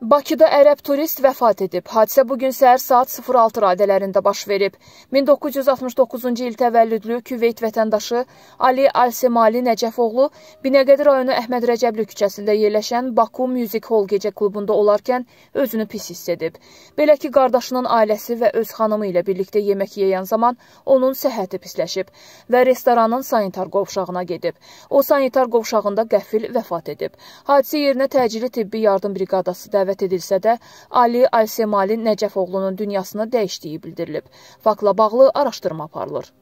Bakıda ərəb turist vəfat edib. Hadisə bugün səhər saat 06 radələrində baş verib. 1969-cu il təvəllüdlü Küveyt vətəndaşı Ali Alsemali Nəcəfoğlu Binəqədi rayonu Əhməd Rəcəbli küçəsində yerləşən Baku Music Hall gecə klubunda olarkən özünü pis hiss edib. Belə ki, qardaşının ailəsi və öz xanımı ilə birlikdə yemək yeyən zaman onun səhhəti pisləşib və restoranın sanitar qovşağına gedib. O sanitar qovşağında qəfil vəfat edib. Hadisə yerinə təcili tibbi yardım briqadası dəvə dəvət edilsə də, Ali Aysemali Nəcəfoğlunun dünyasını dəyişdiyi bildirilib. Faktla bağlı araşdırma aparılır.